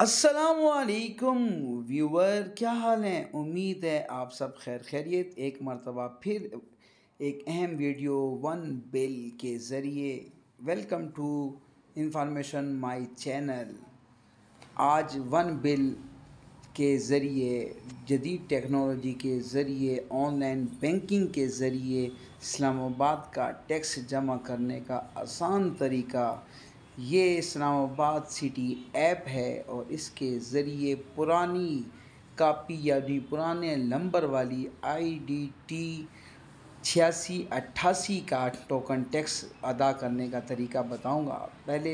असलकुम व्यूवर क्या हाल है उम्मीद है आप सब खैर खैरियत एक मरतबा फिर एक अहम वीडियो वन बिल के ज़रिए welcome to information my channel आज वन बिल के ज़रिए जदीद टेक्नोलॉजी के ज़रिए ऑनलाइन बैंकिंग के ज़रिए इस्लामाबाद का टैक्स जमा करने का आसान तरीका ये इस्लामाबाद सिटी ऐप है और इसके ज़रिए पुरानी कापी यानी पुराने नंबर वाली आई डी टी छियासी अट्ठासी का टोकन टैक्स अदा करने का तरीका बताऊंगा पहले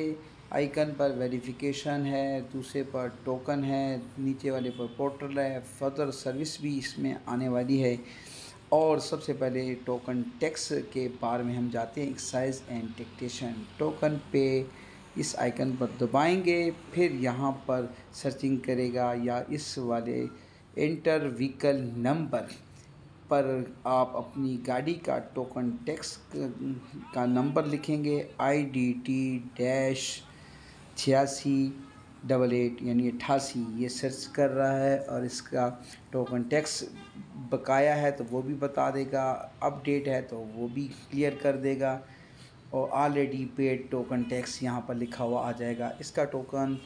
आइकन पर वेरिफिकेशन है दूसरे पर टोकन है नीचे वाले पर पोर्टल है फर्दर सर्विस भी इसमें आने वाली है और सबसे पहले टोकन टैक्स के बारे में हम जाते हैं एक्साइज एंड टेक्टेशन टोकन पे इस आइकन पर दबाएंगे फिर यहाँ पर सर्चिंग करेगा या इस वाले एंटर व्हीकल नंबर पर आप अपनी गाड़ी का टोकन टैक्स का नंबर लिखेंगे आई डी टी डैश छियासी डबल एट यानी अट्ठासी ये सर्च कर रहा है और इसका टोकन टैक्स बकाया है तो वो भी बता देगा अपडेट है तो वो भी क्लियर कर देगा और ऑलरेडी पेड टोकन टैक्स यहाँ पर लिखा हुआ आ जाएगा इसका टोकन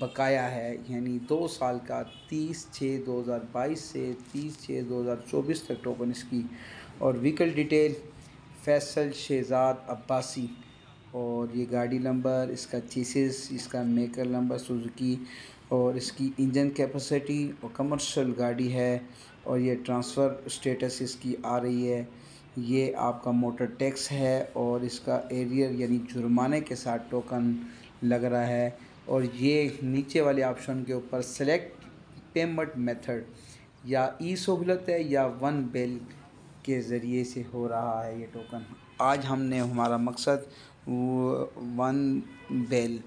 बकाया है यानी दो साल का तीस छः दो हज़ार बाईस से तीस छः दो हज़ार चौबीस तक टोकन इसकी और व्हीकल डिटेल फैसल शहजाद अब्बासी और ये गाड़ी नंबर इसका चीसेस इसका मेकर नंबर सुजुकी और इसकी इंजन कैपेसिटी और कमर्शियल गाड़ी है और ये ट्रांसफ़र स्टेटस इसकी आ रही है ये आपका मोटर टैक्स है और इसका एरियर यानी जुर्माने के साथ टोकन लग रहा है और ये नीचे वाले ऑप्शन के ऊपर सेलेक्ट पेमेंट मेथड या ई सहूलत है या वन बेल के ज़रिए से हो रहा है ये टोकन आज हमने हमारा मकसद वन बेल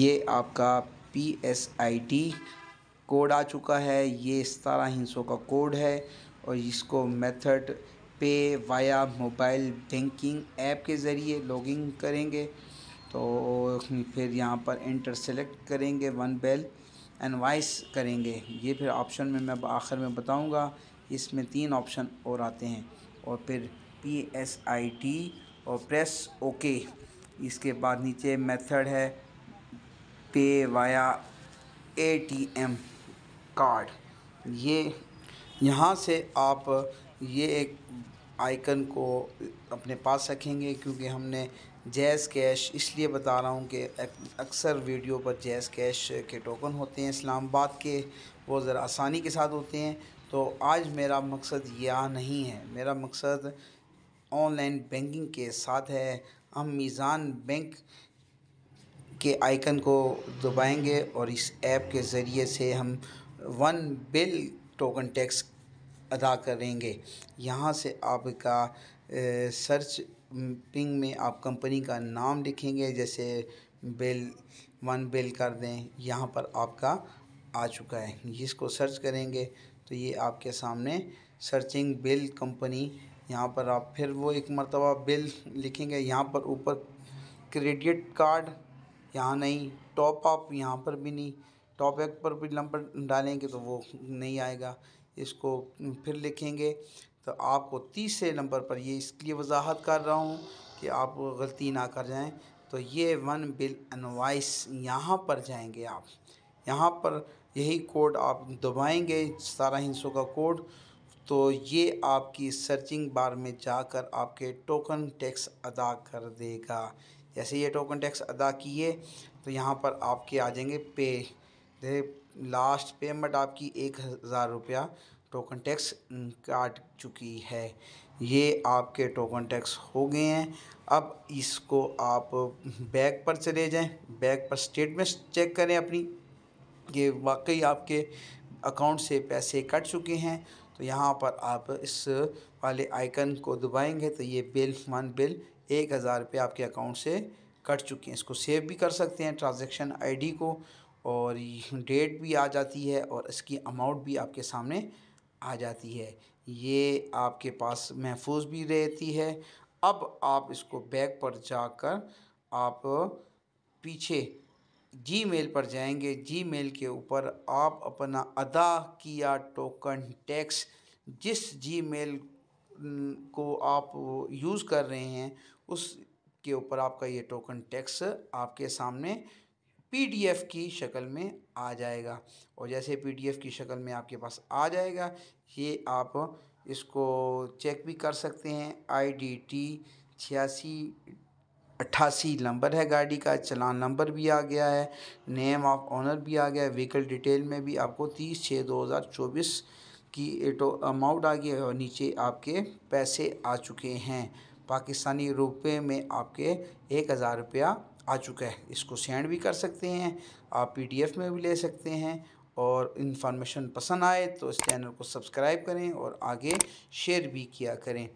ये आपका P S I T code आ चुका है ये सतारह हिंसों का कोड है और इसको मेथड पे वाया मोबाइल बैंकिंग ऐप के ज़रिए लॉगिन करेंगे तो फिर यहाँ पर इंटर सेलेक्ट करेंगे वन बेल एनवाइस करेंगे ये फिर ऑप्शन में मैं आखिर में बताऊँगा इसमें तीन ऑप्शन और आते हैं और फिर पी एस आई टी और प्रेस ओके इसके बाद नीचे मेथड है pay via A T M card ये यहाँ से आप ये एक आइकन को अपने पास रखेंगे क्योंकि हमने जैज़ कैश इसलिए बता रहा हूँ कि अक्सर वीडियो पर जैज़ कैश के टोकन होते हैं इस्लामाबाद के वो ज़रा आसानी के साथ होते हैं तो आज मेरा मकसद यह नहीं है मेरा मकसद ऑनलाइन बैंकिंग के साथ है हम मीज़ान बैंक के आइकन को दबाएंगे और इस ऐप के ज़रिए से हम वन बिल टोकन टैक्स अदा करेंगे यहाँ से आपका सर्च पिंग में आप कंपनी का नाम लिखेंगे जैसे बेल वन बेल कर दें यहाँ पर आपका आ चुका है जिसको सर्च करेंगे तो ये आपके सामने सर्चिंग बेल कंपनी यहाँ पर आप फिर वो एक मरतबा बिल लिखेंगे यहाँ पर ऊपर क्रेडिट कार्ड यहाँ नहीं टॉप अप यहाँ पर भी नहीं टॉप एक पर भी नंबर डालेंगे तो वो नहीं आएगा इसको फिर लिखेंगे तो आपको तीसरे नंबर पर ये इसलिए वजाहत कर रहा हूँ कि आप गलती ना कर जाएं तो ये वन बिल अनवाइस यहाँ पर जाएंगे आप यहाँ पर यही कोड आप दबाएंगे सारा हिंसों का कोड तो ये आपकी सर्चिंग बार में जाकर आपके टोकन टैक्स अदा कर देगा जैसे ये टोकन टैक्स अदा किए तो यहाँ पर आपके आ जाएंगे पे देखिए लास्ट पेमेंट आपकी एक हज़ार रुपया टोकन टैक्स काट चुकी है ये आपके टोकन टैक्स हो गए हैं अब इसको आप बैग पर चले जाएं बैग पर स्टेटमेंट चेक करें अपनी ये वाकई आपके अकाउंट से पैसे कट चुके हैं तो यहाँ पर आप इस वाले आइकन को दबाएंगे तो ये बिल वन बिल एक हज़ार रुपये आपके अकाउंट से कट चुके हैं इसको सेव भी कर सकते हैं ट्रांजैक्शन आईडी को और डेट भी आ जाती है और इसकी अमाउंट भी आपके सामने आ जाती है ये आपके पास महफूज भी रहती है अब आप इसको बैग पर जाकर आप पीछे जी मेल पर जाएंगे जी मेल के ऊपर आप अपना अदा किया टोकन टैक्स जिस जी मेल को आप यूज़ कर रहे हैं उस के ऊपर आपका ये टोकन टैक्स आपके सामने पीडीएफ की शक्ल में आ जाएगा और जैसे पीडीएफ की शक्ल में आपके पास आ जाएगा ये आप इसको चेक भी कर सकते हैं आई डी टी छियासी अट्ठासी नंबर है गाड़ी का चलान नंबर भी आ गया है नेम ऑफ ऑनर भी आ गया है व्हीकल डिटेल में भी आपको तीस छः दो हज़ार चौबीस की एटो अमाउंट आ गया है और नीचे आपके पैसे आ चुके हैं पाकिस्तानी रुपये में आपके एक हज़ार रुपया आ चुका है इसको सेंड भी कर सकते हैं आप पीडीएफ में भी ले सकते हैं और इन्फॉर्मेशन पसंद आए तो इस चैनल को सब्सक्राइब करें और आगे शेयर भी किया करें